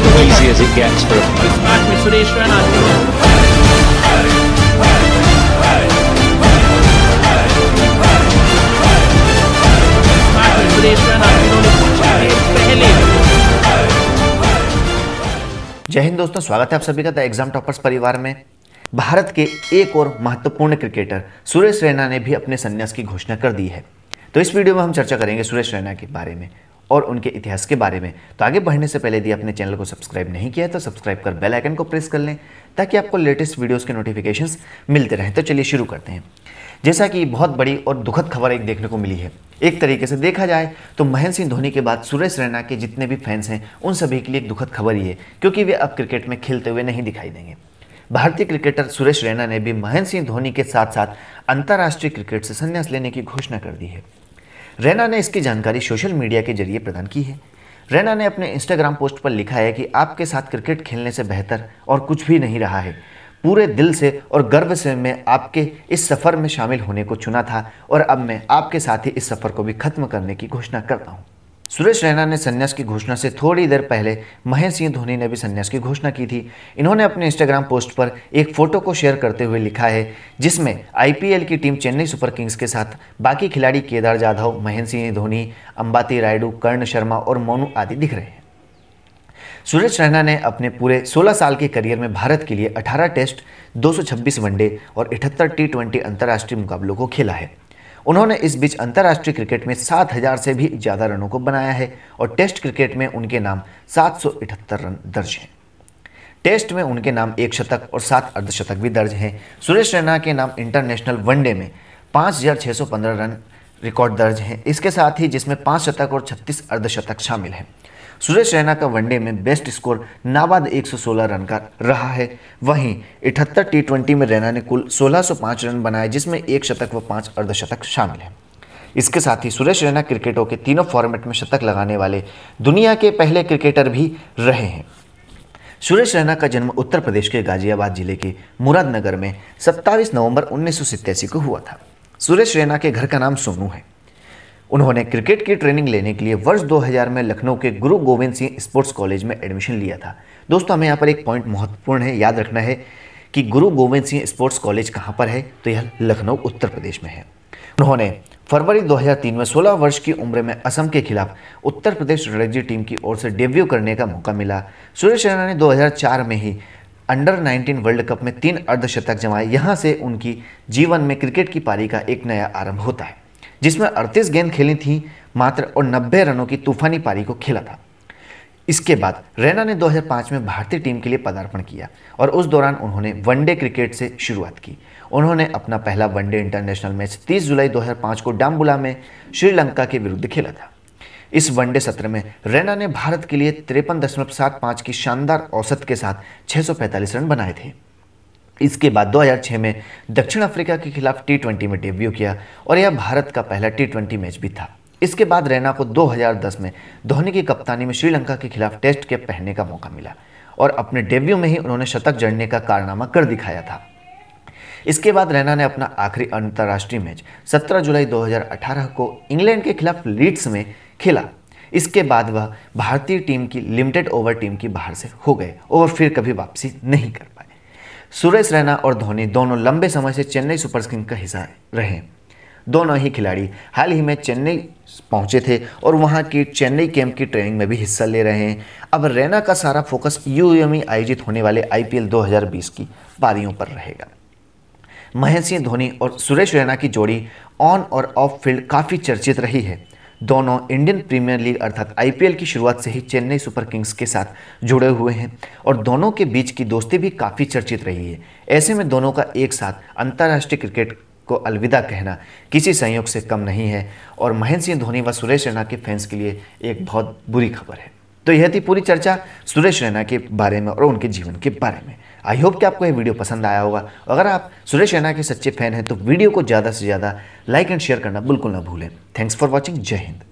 easy as it gets for him. जय हिंद दोस्तों स्वागत है आप सभी का द एग्जाम टॉपर्स परिवार में भारत के एक और महत्वपूर्ण क्रिकेटर सुरेश रैना ने भी अपने संन्यास की घोषणा कर दी है तो इस वीडियो में हम चर्चा करेंगे सुरेश रैना के बारे में और उनके इतिहास के बारे में तो आगे बढ़ने से पहले यदि आपने चैनल को सब्सक्राइब नहीं किया है तो सब्सक्राइब कर बेल आइकन को प्रेस कर लें ताकि आपको लेटेस्ट वीडियोस के नोटिफिकेशंस मिलते रहें तो चलिए शुरू करते हैं जैसा कि बहुत बड़ी और दुखद खबर एक देखने को मिली है एक तरीके से देखा जाए तो महेंद्र सिंह धोनी के बाद सुरेश रैना के जितने भी फैंस हैं उन सभी के लिए एक दुखद खबर ही है क्योंकि वे अब क्रिकेट में खेलते हुए नहीं दिखाई देंगे भारतीय क्रिकेटर सुरेश रैना ने भी महेंद्र सिंह धोनी के साथ साथ अंतर्राष्ट्रीय क्रिकेट से संन्यास लेने की घोषणा कर दी है रैना ने इसकी जानकारी सोशल मीडिया के जरिए प्रदान की है रैना ने अपने इंस्टाग्राम पोस्ट पर लिखा है कि आपके साथ क्रिकेट खेलने से बेहतर और कुछ भी नहीं रहा है पूरे दिल से और गर्व से मैं आपके इस सफ़र में शामिल होने को चुना था और अब मैं आपके साथ ही इस सफ़र को भी ख़त्म करने की घोषणा करता हूँ सुरेश रैना ने संन्यास की घोषणा से थोड़ी देर पहले महेश सिंह धोनी ने भी संन्यास की घोषणा की थी इन्होंने अपने इंस्टाग्राम पोस्ट पर एक फ़ोटो को शेयर करते हुए लिखा है जिसमें आईपीएल की टीम चेन्नई सुपर किंग्स के साथ बाकी खिलाड़ी केदार जाधव महेंद्र सिंह धोनी अंबाती रायडू कर्ण शर्मा और मोनू आदि दिख रहे हैं सुरेश रैना ने अपने पूरे 16 साल के करियर में भारत के लिए 18 टेस्ट 226 वनडे और 78 टी ट्वेंटी अंतर्राष्ट्रीय मुकाबलों को खेला है उन्होंने इस बीच अंतर्राष्ट्रीय क्रिकेट में 7000 से भी ज़्यादा रनों को बनाया है और टेस्ट क्रिकेट में उनके नाम सात रन दर्ज हैं टेस्ट में उनके नाम एक शतक और सात अर्धशतक भी दर्ज हैं सुरेश रैना के नाम इंटरनेशनल वनडे में पाँच रन रिकॉर्ड दर्ज हैं इसके साथ ही जिसमें पाँच शतक और छत्तीस अर्धशतक शामिल हैं सुरेश रैना का वनडे में बेस्ट स्कोर नाबाद 116 रन का रहा है वहीं इकहत्तर टी में रैना ने कुल 1605 रन बनाए जिसमें एक शतक व पाँच अर्धशतक शामिल हैं इसके साथ ही सुरेश रैना क्रिकेटों के तीनों फॉर्मेट में शतक लगाने वाले दुनिया के पहले क्रिकेटर भी रहे हैं सुरेश रैना का जन्म उत्तर प्रदेश के गाजियाबाद जिले के मुरादनगर में 27 नवंबर उन्नीस को हुआ था सुरेश रैना के घर का नाम सोनू है उन्होंने क्रिकेट की ट्रेनिंग लेने के लिए वर्ष 2000 में लखनऊ के गुरु गोविंद सिंह स्पोर्ट्स कॉलेज में एडमिशन लिया था दोस्तों हमें यहाँ पर एक पॉइंट महत्वपूर्ण है याद रखना है कि गुरु गोविंद सिंह स्पोर्ट्स कॉलेज कहाँ पर है तो यह लखनऊ उत्तर प्रदेश में है उन्होंने फरवरी 2003 में 16 वर्ष की उम्र में असम के खिलाफ उत्तर प्रदेश रणजी टीम की ओर से डेब्यू करने का मौका मिला सुरेश रैना ने 2004 में ही अंडर 19 वर्ल्ड कप में तीन अर्धशतक जमाए यहाँ से उनकी जीवन में क्रिकेट की पारी का एक नया आरंभ होता है जिसमें अड़तीस गेंद खेली थी मात्र और नब्बे रनों की तूफानी पारी को खेला था इसके बाद रैना ने 2005 में भारतीय टीम के लिए पदार्पण किया और उस दौरान उन्होंने वनडे क्रिकेट से शुरुआत की उन्होंने अपना पहला वनडे इंटरनेशनल मैच 30 जुलाई 2005 को डाम्बुला में श्रीलंका के विरुद्ध खेला था इस वनडे सत्र में रैना ने भारत के लिए तिरपन की शानदार औसत के साथ छः रन बनाए थे इसके बाद 2006 में दक्षिण अफ्रीका के खिलाफ टी में डेब्यू किया और यह भारत का पहला टी मैच भी था इसके बाद रैना को 2010 में धोनी की कप्तानी में श्रीलंका के खिलाफ टेस्ट के पहनने का मौका मिला और अपने डेब्यू में ही उन्होंने शतक जड़ने का कारनामा कर दिखाया था इसके बाद रैना ने अपना आखिरी अंतर्राष्ट्रीय मैच 17 जुलाई 2018 को इंग्लैंड के खिलाफ लीड्स में खेला इसके बाद वह भारतीय टीम की लिमिटेड ओवर टीम की बाहर से हो गए और फिर कभी वापसी नहीं कर पाए सुरेश रैना और धोनी दोनों लंबे समय से चेन्नई सुपर किंग का हिस्सा रहे दोनों ही खिलाड़ी हाल ही में चेन्नई पहुंचे थे और वहां की चेन्नई कैंप की ट्रेनिंग में भी हिस्सा ले रहे हैं अब रैना का सारा फोकस यूए आयोजित होने वाले आईपीएल 2020 की पारियों पर रहेगा महेंद्र सिंह धोनी और सुरेश रैना की जोड़ी ऑन और ऑफ फील्ड काफ़ी चर्चित रही है दोनों इंडियन प्रीमियर लीग अर्थात आईपीएल की शुरुआत से ही चेन्नई सुपर किंग्स के साथ जुड़े हुए हैं और दोनों के बीच की दोस्ती भी काफ़ी चर्चित रही है ऐसे में दोनों का एक साथ अंतर्राष्ट्रीय क्रिकेट को अलविदा कहना किसी संयोग से कम नहीं है और महेंद्र सिंह धोनी व सुरेश रैना के फैंस के लिए एक बहुत बुरी खबर है तो यह थी पूरी चर्चा सुरेश रैना के बारे में और उनके जीवन के बारे में आई होप कि आपको ये वीडियो पसंद आया होगा अगर आप सुरेश रैना के सच्चे फैन हैं तो वीडियो को ज़्यादा से ज़्यादा लाइक एंड शेयर करना बिल्कुल ना भूलें थैंक्स फॉर वॉचिंग जय हिंद